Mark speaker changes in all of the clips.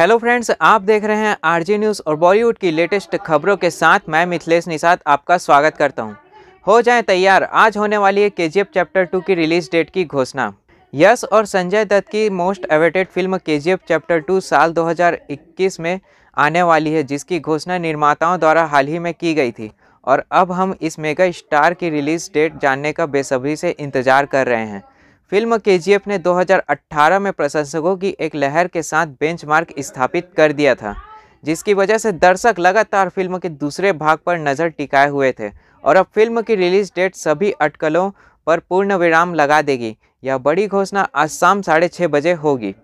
Speaker 1: Hello friends आप देख रहे हैं आरजे न्यूज़ और बॉलीवुड की लेटेस्ट खबरों के साथ मैं मिथिलेश निषाद आपका स्वागत करता हूं। हो जाए तैयार आज होने वाली है के चैप्टर टू की रिलीज डेट की घोषणा यश और संजय दत्त की मोस्ट अवेटेड फिल्म के चैप्टर टू साल 2021 में आने वाली है जिसकी घोषणा निर्माताओं द्वारा हाल ही में की गई थी और अब हम इस मेगा स्टार की रिलीज डेट जानने का बेसब्री से इंतजार कर रहे हैं फिल्म केजीएफ ने 2018 में प्रशंसकों की एक लहर के साथ बेंचमार्क स्थापित कर दिया था जिसकी वजह से दर्शक लगातार फिल्म के दूसरे भाग पर नज़र टिकाए हुए थे और अब फिल्म की रिलीज डेट सभी अटकलों पर पूर्ण विराम लगा देगी यह बड़ी घोषणा आज शाम साढ़े छः बजे होगी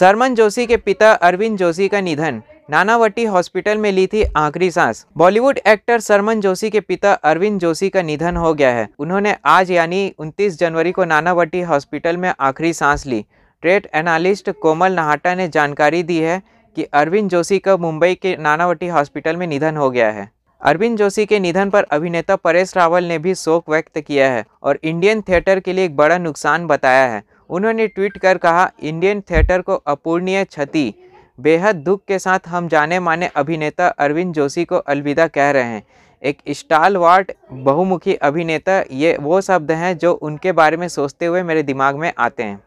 Speaker 1: सरमन जोशी के पिता अरविंद जोशी का निधन नानावटी हॉस्पिटल में ली थी आखिरी सांस बॉलीवुड एक्टर सरमन जोशी के पिता अरविंद जोशी का निधन हो गया है उन्होंने आज यानी 29 जनवरी को नानावटी हॉस्पिटल में आखिरी सांस ली ट्रेड एनालिस्ट कोमल नाहटा ने जानकारी दी है कि अरविंद जोशी का मुंबई के नानावटी हॉस्पिटल में निधन हो गया है अरविंद जोशी के निधन पर अभिनेता परेश रावल ने भी शोक व्यक्त किया है और इंडियन थिएटर के लिए एक बड़ा नुकसान बताया है उन्होंने ट्वीट कर कहा इंडियन थिएटर को अपूर्णीय क्षति बेहद दुख के साथ हम जाने माने अभिनेता अरविंद जोशी को अलविदा कह रहे हैं एक स्टाल बहुमुखी अभिनेता ये वो शब्द हैं जो उनके बारे में सोचते हुए मेरे दिमाग में आते हैं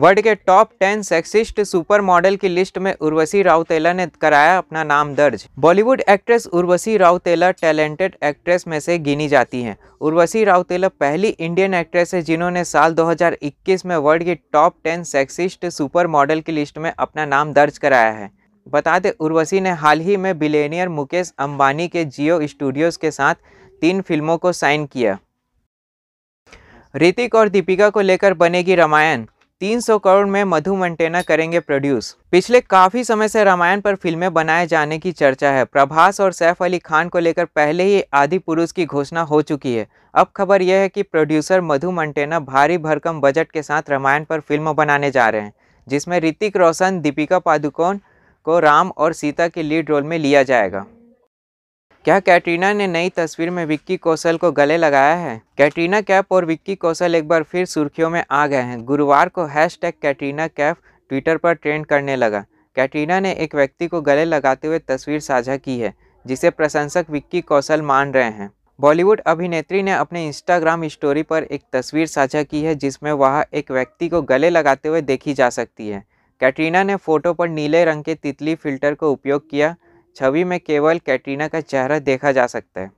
Speaker 1: वर्ल्ड के top ten sexiest super model की लिस्ट में उर्वशी राउतेला ने कराया अपना नाम दर्ज Bollywood actress Urvashi Rautela talented actress में से गिनी जाती हैं उर्वशी राउतेला पहली इंडियन एक्ट्रेस है जिन्होंने साल 2021 में वर्ल्ड की top ten sexiest super model की लिस्ट में अपना नाम दर्ज कराया है बता दें उर्वशी ने हाल ही में बिलेनियर मुकेश अम्बानी के जियो स्टूडियोज के साथ तीन फिल्मों को साइन किया ऋतिक और दीपिका को लेकर बनेगी रामायण 300 करोड़ में मधु मंटेना करेंगे प्रोड्यूस पिछले काफी समय से रामायण पर फिल्में बनाए जाने की चर्चा है प्रभास और सैफ अली खान को लेकर पहले ही आदि पुरुष की घोषणा हो चुकी है अब खबर यह है कि प्रोड्यूसर मधु मंटेना भारी भरकम बजट के साथ रामायण पर फिल्म बनाने जा रहे हैं जिसमें ऋतिक रोशन दीपिका पादुकोण को राम और सीता के लीड रोल में लिया जाएगा क्या कैटरीना ने नई तस्वीर में विक्की कौशल को गले लगाया है कैटरीना कैफ और विक्की कौशल एक बार फिर सुर्खियों में आ गए हैं गुरुवार को hashtag Katrina Kaif Twitter पर ट्रेंड करने लगा कैटरीना ने एक व्यक्ति को गले लगाते हुए तस्वीर साझा की है जिसे प्रशंसक विक्की कौशल मान रहे हैं बॉलीवुड अभिनेत्री ने अपने इंस्टाग्राम स्टोरी पर एक तस्वीर साझा की है जिसमें वह एक व्यक्ति को गले लगाते हुए देखी जा सकती है कैटरीना ने फोटो पर नीले रंग के तितली फिल्टर का उपयोग किया छवि में केवल कैटरीना का चेहरा देखा जा सकता है